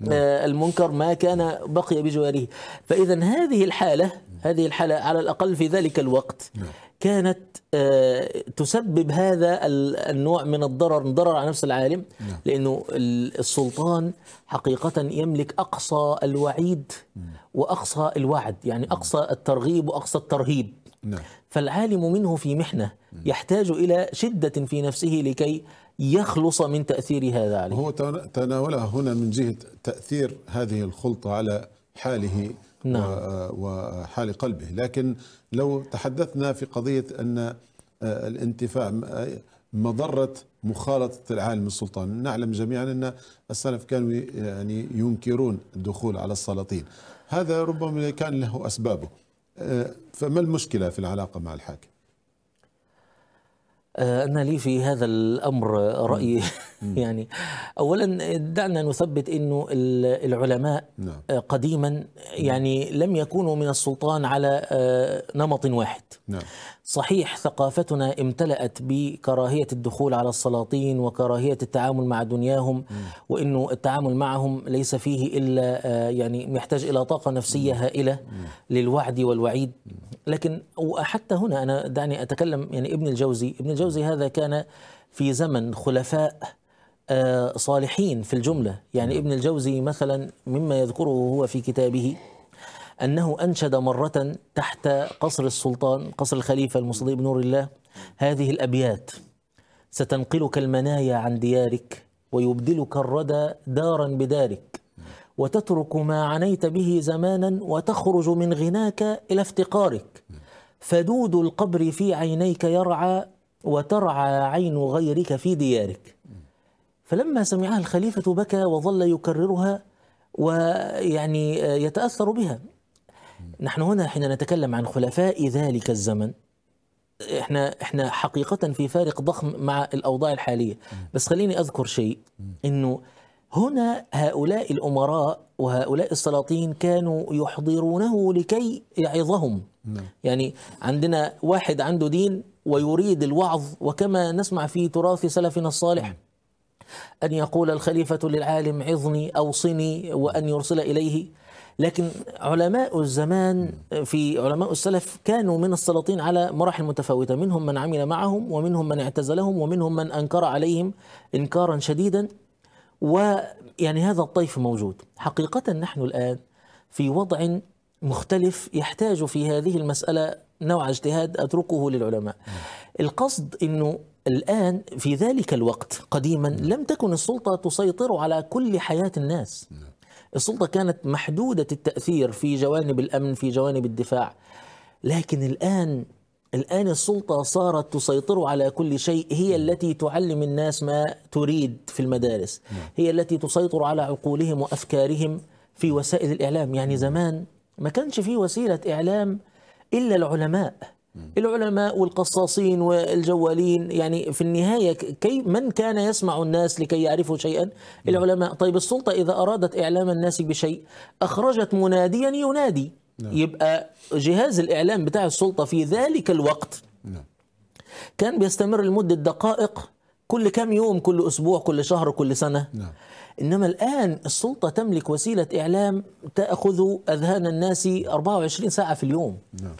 نعم. آه، المنكر ما كان بقي بجواره فإذا هذه الحالة هذه الحالة على الأقل في ذلك الوقت نعم. كانت آه، تسبب هذا النوع من الضرر ضرر على نفس العالم نعم. لأنه السلطان حقيقة يملك أقصى الوعيد نعم. وأقصى الوعد يعني نعم. أقصى الترغيب وأقصى الترهيب فالعالم منه في محنة يحتاج إلى شدة في نفسه لكي يخلص من تأثير هذا عليه هو تناولها هنا من جهة تأثير هذه الخلطة على حاله نعم. وحال قلبه لكن لو تحدثنا في قضية أن آه، الانتفاع آه، مضرة مخالطة العالم السلطان نعلم جميعا أن السلف كانوا آه، يعني ينكرون الدخول على السلاطين هذا ربما كان له أسبابه فما المشكلة في العلاقة مع الحاكم آه، أنا لي في هذا الأمر رأيي (laughs) يعني أولا دعنا نثبت أنه العلماء نعم. آه، قديما يعني لم يكونوا من السلطان على آه، نمط واحد نعم. صحيح ثقافتنا امتلأت بكراهية الدخول على السلاطين وكراهية التعامل مع دنياهم وأنه التعامل معهم ليس فيه إلا آه، يعني يحتاج إلى طاقة نفسية هائلة للوعد والوعيد لكن وحتى هنا أنا دعني أتكلم يعني ابن الجوزي ابن الجوزي هذا كان في زمن خلفاء آه، صالحين في الجملة يعني ابن الجوزي مثلا مما يذكره هو في كتابه أنه أنشد مرة تحت قصر السلطان قصر الخليفة المصدي بنور الله هذه الأبيات ستنقلك المنايا عن ديارك ويبدلك الردى دارا بدارك وتترك ما عنيت به زمانا وتخرج من غناك إلى افتقارك فدود القبر في عينيك يرعى وترعى عين غيرك في ديارك فلما سمعها الخليفة بكى وظل يكررها ويعني آه، يتأثر بها نحن هنا حين نتكلم عن خلفاء ذلك الزمن احنا احنا حقيقه في فارق ضخم مع الاوضاع الحاليه بس خليني اذكر شيء انه هنا هؤلاء الامراء وهؤلاء السلاطين كانوا يحضرونه لكي يعظهم نعم. يعني عندنا واحد عنده دين ويريد الوعظ وكما نسمع في تراث سلفنا الصالح نعم. أن يقول الخليفة للعالم عظني أوصني وأن يرسل إليه لكن علماء الزمان في علماء السلف كانوا من السلاطين على مراحل متفاوتة منهم من عمل معهم ومنهم من اعتزلهم ومنهم من أنكر عليهم إنكارا شديدا ويعني هذا الطيف موجود حقيقة نحن الآن في وضع مختلف يحتاج في هذه المسألة نوع اجتهاد أتركه للعلماء القصد أنه الآن في ذلك الوقت قديما لم تكن السلطة تسيطر على كل حياة الناس نعم. السلطة كانت محدودة التأثير في جوانب الأمن في جوانب الدفاع لكن الآن الآن السلطة صارت تسيطر على كل شيء هي التي تعلم الناس ما تريد في المدارس هي التي تسيطر على عقولهم وأفكارهم في وسائل الإعلام يعني زمان ما كانش في وسيلة إعلام إلا العلماء العلماء والقصاصين والجوالين يعني في النهاية كي من كان يسمع الناس لكي يعرفوا شيئا العلماء طيب السلطة إذا أرادت إعلام الناس بشيء أخرجت مناديا ينادي نعم. يبقى جهاز الإعلام بتاع السلطة في ذلك الوقت نعم. كان بيستمر لمدة دقائق كل كم يوم كل أسبوع كل شهر كل سنة نعم. إنما الآن السلطة تملك وسيلة إعلام تأخذ أذهان الناس 24 ساعة في اليوم نعم.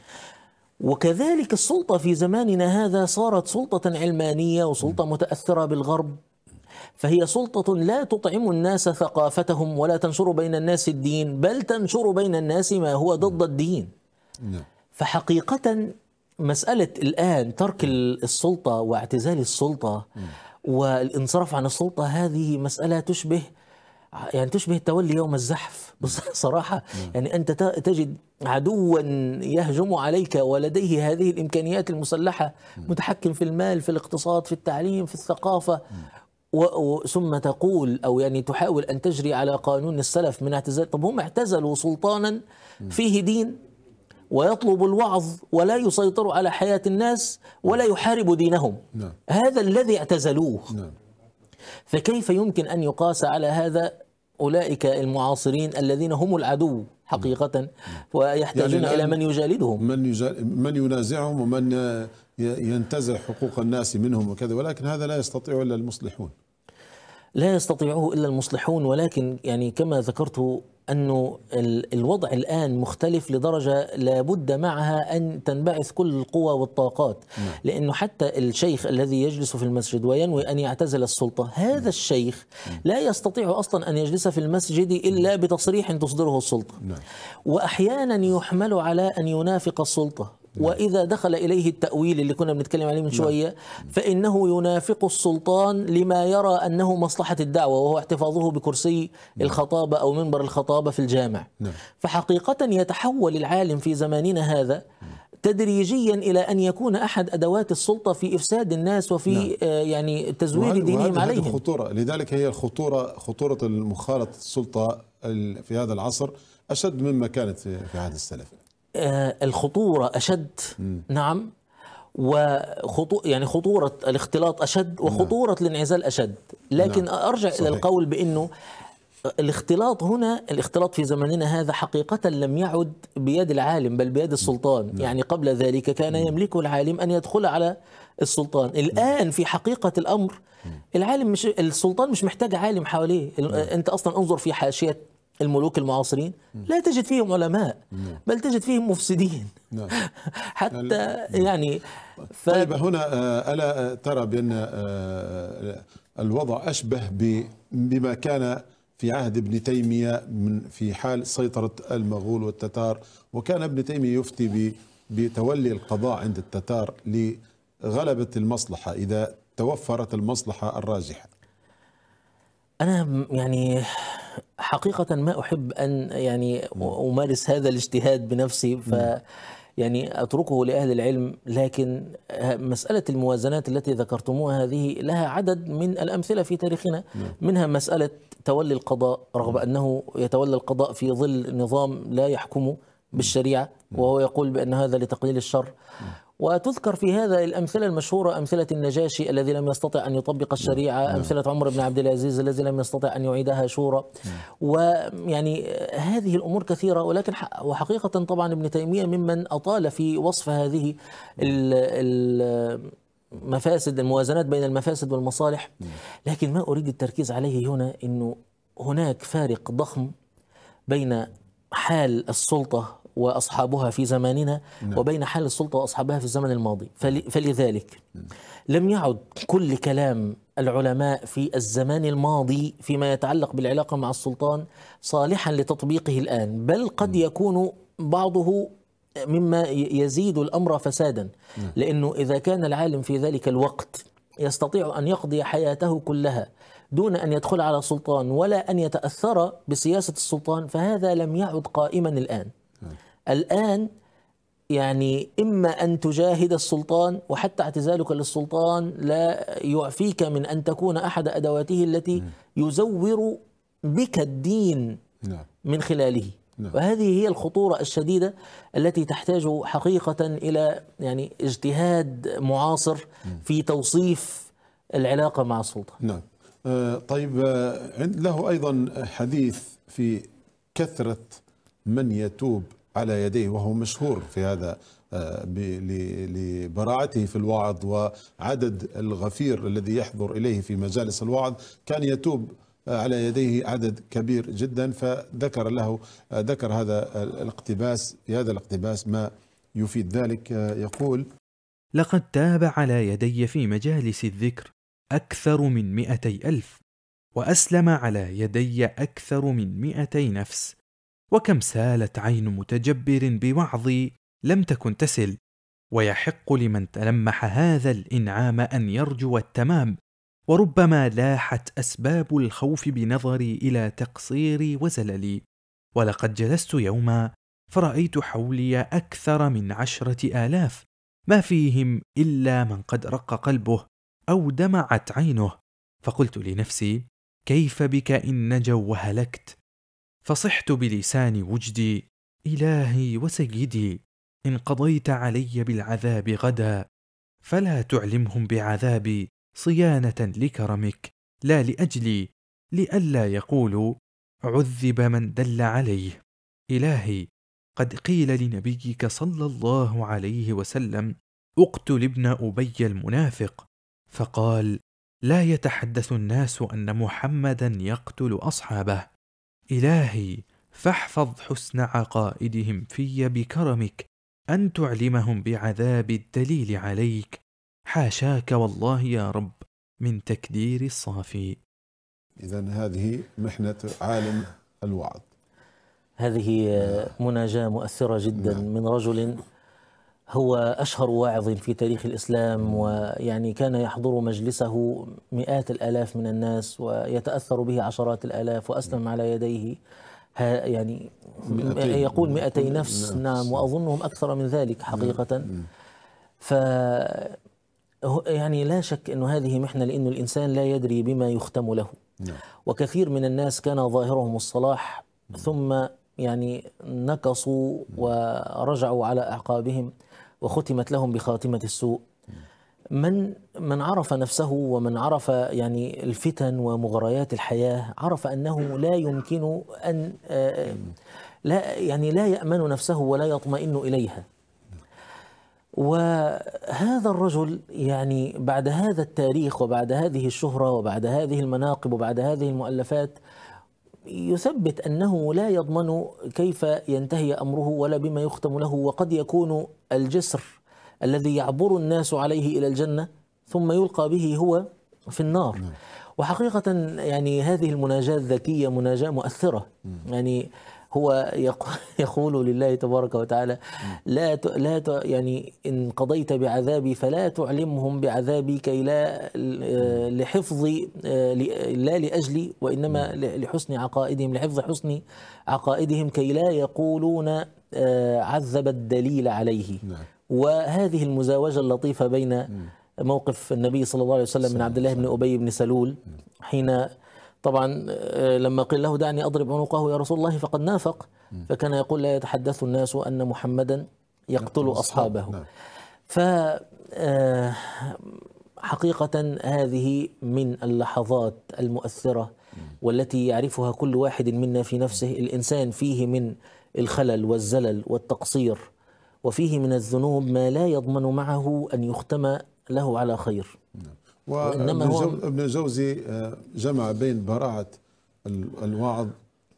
وكذلك السلطة في زماننا هذا صارت سلطة علمانية وسلطة متأثرة بالغرب فهي سلطة لا تطعم الناس ثقافتهم ولا تنشر بين الناس الدين بل تنشر بين الناس ما هو ضد الدين نعم. فحقيقة مسألة الآن ترك نعم. السلطة واعتزال السلطة نعم. والانصراف عن السلطة هذه مسألة تشبه يعني تشبه التولي يوم الزحف بصراحة (laughs) نعم. يعني أنت تجد عدوا يهجم عليك ولديه هذه الإمكانيات المسلحة نعم. متحكم في المال في الاقتصاد في التعليم في الثقافة نعم. ثم تقول او يعني تحاول ان تجري على قانون السلف من اعتزال طب هم اعتزلوا سلطانا فيه دين ويطلب الوعظ ولا يسيطر على حياه الناس ولا يحارب دينهم نعم. هذا الذي اعتزلوه نعم. فكيف يمكن ان يقاس على هذا أولئك المعاصرين الذين هم العدو حقيقة ويحتاجون يعني إلى من يجالدهم من, يجال من ينازعهم ومن ينتزع حقوق الناس منهم وكذا ولكن هذا لا يستطيع إلا المصلحون لا يستطيعه إلا المصلحون ولكن يعني كما ذكرت أنه الوضع الآن مختلف لدرجة لابد معها أن تنبعث كل القوى والطاقات نعم. لأنه حتى الشيخ الذي يجلس في المسجد وينوي أن يعتزل السلطة هذا نعم. الشيخ نعم. لا يستطيع أصلا أن يجلس في المسجد إلا بتصريح تصدره السلطة وأحيانا يحمل على أن ينافق السلطة نعم. وإذا دخل إليه التأويل اللي كنا بنتكلم عليه من نعم. شوية فإنه ينافق السلطان لما يرى أنه مصلحة الدعوة وهو احتفاظه بكرسي نعم. الخطابة أو منبر الخطابة في الجامع فحقيقة يتحول العالم في زماننا هذا تدريجيا الى ان يكون احد ادوات السلطه في افساد الناس وفي نعم. آه يعني تزوير دينهم عليهم الخطوره لذلك هي الخطوره خطوره مخالطه السلطه في هذا العصر اشد مما كانت في عهد السلف آه، الخطورة أشد م. نعم وخطو يعني خطورة الاختلاط أشد نعم. وخطورة الانعزال أشد لكن نعم. أرجع صحيح. إلى القول بأنه الاختلاط هنا الاختلاط في زمننا هذا حقيقة لم يعد بيد العالم بل بيد السلطان نعم. يعني قبل ذلك كان يملك العالم أن يدخل على السلطان الآن في حقيقة الأمر العالم مش السلطان مش محتاج عالم حواليه نعم. انت اصلا انظر في حاشيه الملوك المعاصرين لا تجد فيهم علماء بل تجد فيهم مفسدين نعم. (laughs) حتى يعني ف... طيب هنا آه، ألا آه، ترى بأن آه، الوضع أشبه بما كان في عهد ابن تيمية من في حال سيطرة المغول والتتار وكان ابن تيمية يفتي بتولي القضاء عند التتار لغلبة المصلحة إذا توفرت المصلحة الراجحة أنا يعني حقيقة ما أحب أن يعني أمارس هذا الاجتهاد بنفسي ف يعني أتركه لأهل العلم لكن مسألة الموازنات التي ذكرتموها هذه لها عدد من الأمثلة في تاريخنا منها مسألة تولي القضاء رغم أنه يتولى القضاء في ظل نظام لا يحكمه بالشريعة وهو يقول بأن هذا لتقليل الشر وتذكر في هذا الأمثلة المشهورة أمثلة النجاشي الذي لم يستطع أن يطبق الشريعة نعم. أمثلة عمر بن عبد العزيز الذي لم يستطع أن يعيدها شورى نعم. ويعني هذه الأمور كثيرة ولكن وحقيقة طبعا ابن تيمية ممن أطال في وصف هذه نعم. ال مفاسد الموازنات بين المفاسد والمصالح لكن ما أريد التركيز عليه هنا أنه هناك فارق ضخم بين حال السلطة وأصحابها في زماننا نعم. وبين حال السلطة وأصحابها في الزمن الماضي فلذلك لم يعد كل كلام العلماء في الزمان الماضي فيما يتعلق بالعلاقة مع السلطان صالحا لتطبيقه الآن بل قد نعم. يكون بعضه مما يزيد الأمر فسادا نعم. لأنه إذا كان العالم في ذلك الوقت يستطيع أن يقضي حياته كلها دون أن يدخل على سلطان ولا أن يتأثر بسياسة السلطان فهذا لم يعد قائما الآن الآن يعني إما أن تجاهد السلطان وحتى اعتزالك للسلطان لا يعفيك من أن تكون أحد أدواته التي نعم. يزور بك الدين نعم. من خلاله نعم. وهذه هي الخطورة الشديدة التي تحتاج حقيقة إلى يعني اجتهاد معاصر في توصيف العلاقة مع السلطة نعم آه، طيب آه، له أيضا حديث في كثرة من يتوب على يديه وهو مشهور في هذا آه، لبراعته في الوعظ وعدد الغفير الذي يحضر إليه في مجالس الوعظ كان يتوب آه، على يديه عدد كبير جدا فذكر له آه، ذكر هذا الاقتباس في هذا الاقتباس ما يفيد ذلك يقول لقد تاب على يدي في مجالس الذكر أكثر من مئتي ألف وأسلم على يدي أكثر من مئتي نفس وكم سالت عين متجبر بوعظ لم تكن تسل ويحق لمن تلمح هذا الانعام ان يرجو التمام وربما لاحت اسباب الخوف بنظري الى تقصيري وزللي ولقد جلست يوما فرأيت حولي أكثر من عشرة آلاف ما فيهم إلا من قد رق قلبه أو دمعت عينه فقلت لنفسي كيف بك إن نجوا وهلكت فصحت بلسان وجدي الهي وسيدي ان قضيت علي بالعذاب غدا فلا تعلمهم بعذابي صيانه لكرمك لا لاجلي لئلا يقولوا عذب من دل عليه الهي قد قيل لنبيك صلى الله عليه وسلم اقتل ابن ابي المنافق فقال لا يتحدث الناس ان محمدا يقتل اصحابه إلهي فاحفظ حسن عقائدهم في بكرمك أن تعلمهم بعذاب الدليل عليك حاشاك والله يا رب من تكدير الصافي إذا هذه محنة عالم الوعظ هذه نعم. مناجاة مؤثرة جدا نعم. من رجل هو أشهر واعظ في تاريخ الإسلام ويعني كان يحضر مجلسه مئات الآلاف من الناس ويتأثر به عشرات الآلاف وأسلم على يديه يعني يقول 200 نفس نعم وأظنهم أكثر من ذلك حقيقة ف يعني لا شك أن هذه محنة لأن الإنسان لا يدري بما يختم له نعم. وكثير من الناس كان ظاهرهم الصلاح ثم يعني نكصوا ورجعوا على أعقابهم وختمت لهم بخاتمة السوء من من عرف نفسه ومن عرف يعني الفتن ومغريات الحياة عرف أنه لا يمكن أن آه، لا يعني لا يأمن نفسه ولا يطمئن إليها وهذا الرجل يعني بعد هذا التاريخ وبعد هذه الشهرة وبعد هذه المناقب وبعد هذه المؤلفات يثبت أنه لا يضمن كيف ينتهي أمره ولا بما يختم له وقد يكون الجسر الذي يعبر الناس عليه إلى الجنة ثم يلقى به هو في النار نعم. وحقيقة يعني هذه المناجاة الذكية مناجاة مؤثرة يعني هو (laughs) يقول لله تبارك وتعالى لا لا يعني ان قضيت بعذابي فلا تعلمهم بعذابي كي لا لحفظ آه، لا لاجلي وانما لحسن عقائدهم لحفظ حسن عقائدهم كي لا يقولون آه، عذب الدليل عليه نعم. وهذه المزاوجه اللطيفه بين موقف النبي صلى الله عليه وسلم من عبد الله بن ابي بن سلول حين طبعا آه، لما قيل له دعني أضرب عنقه يا رسول الله فقد نافق فكان يقول لا يتحدث الناس أن محمدا يقتل أصحابه نعم. ف آه، حقيقة هذه من اللحظات المؤثرة والتي يعرفها كل واحد منا في نفسه الإنسان فيه من الخلل والزلل والتقصير وفيه من الذنوب ما لا يضمن معه أن يختم له على خير وإنما هو ابن جوزي آه، جمع بين براعة الوعظ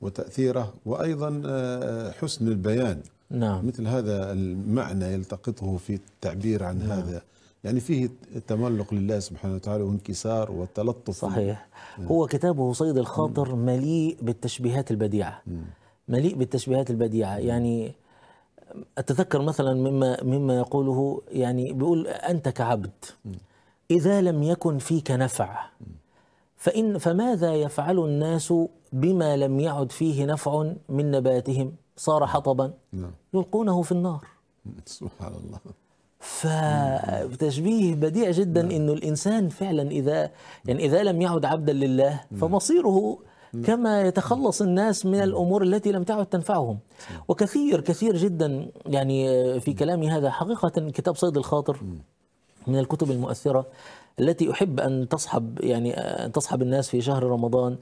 وتأثيره وأيضا آه، آه، حسن البيان نعم. مثل هذا المعنى يلتقطه في التعبير عن نعم. هذا يعني فيه تملق لله سبحانه وتعالى وانكسار وتلطف صحيح نعم. هو كتابه صيد الخاطر نعم. مليء بالتشبيهات البديعة نعم. مليء بالتشبيهات البديعة نعم. يعني أتذكر مثلا مما مما يقوله يعني بيقول أنت كعبد مم إذا لم يكن فيك نفع فإن فماذا يفعل الناس بما لم يعد فيه نفع من نباتهم صار نعم. حطبا نعم. يلقونه في النار (laughs) سبحان الله فتشبيه بديع جدا نعم. انه الانسان فعلا اذا يعني اذا لم يعد عبدا لله فمصيره كما يتخلص الناس من الامور التي لم تعد تنفعهم وكثير كثير جدا يعني في كلامي هذا حقيقه كتاب صيد الخاطر من الكتب المؤثرة التي أحب أن تصحب يعني أن تصحب الناس في شهر رمضان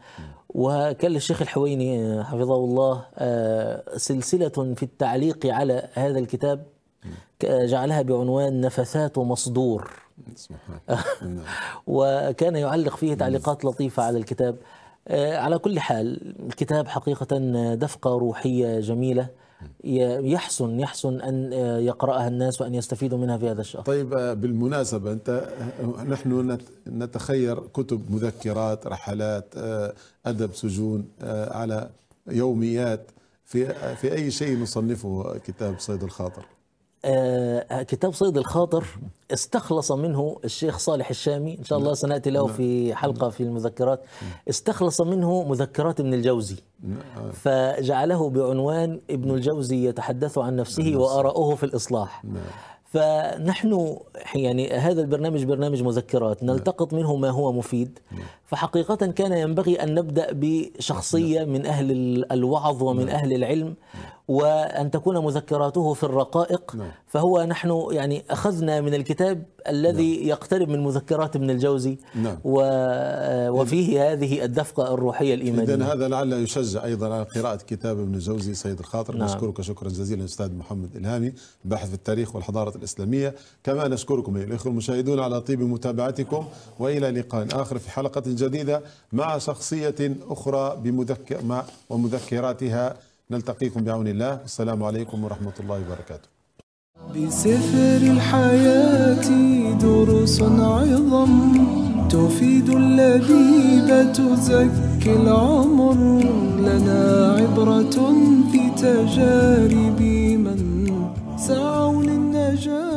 وكان للشيخ الحويني حفظه الله آه، سلسلة في التعليق على هذا الكتاب جعلها بعنوان نفثات مصدور نعم. (laughs) وكان يعلق فيه تعليقات نعم. لطيفة على الكتاب آه، على كل حال الكتاب حقيقة دفقة روحية جميلة يحسن يحسن أن آه، يقرأها الناس وأن يستفيدوا منها في هذا الشهر طيب آه، بالمناسبة أنت آه، نحن نتخير كتب مذكرات رحلات أدب سجون على يوميات في في أي شيء نصنفه كتاب صيد الخاطر آه، كتاب صيد الخاطر استخلص منه الشيخ صالح الشامي ان شاء الله نعم. سناتي له نعم. في حلقه في المذكرات نعم. استخلص منه مذكرات ابن الجوزي فجعله بعنوان ابن الجوزي يتحدث عن نفسه وآراؤه في الاصلاح فنحن يعني هذا البرنامج برنامج مذكرات نلتقط منه ما هو مفيد فحقيقة كان ينبغي أن نبدأ بشخصية من أهل الوعظ ومن أهل العلم وأن تكون مذكراته في الرقائق نعم. فهو نحن يعني أخذنا من الكتاب الذي نعم. يقترب من مذكرات ابن الجوزي نعم. و... وفيه هذه الدفقة الروحية الإيمانية إذن هذا لعل يشجع أيضا على قراءة كتاب ابن الجوزي سيد الخاطر نعم. نشكرك شكرا جزيلا أستاذ محمد إلهامي باحث في التاريخ والحضارة الإسلامية كما نشكركم أيها الإخوة المشاهدون على طيب متابعتكم وإلى لقاء آخر في حلقة جديدة مع شخصية أخرى بمذكر ومذكراتها نلتقيكم بعون الله السلام عليكم ورحمة الله وبركاته بسفر الحياة درس عظم تفيد اللبيب تزكي العمر لنا عبرة في تجارب من سعوا للنجاة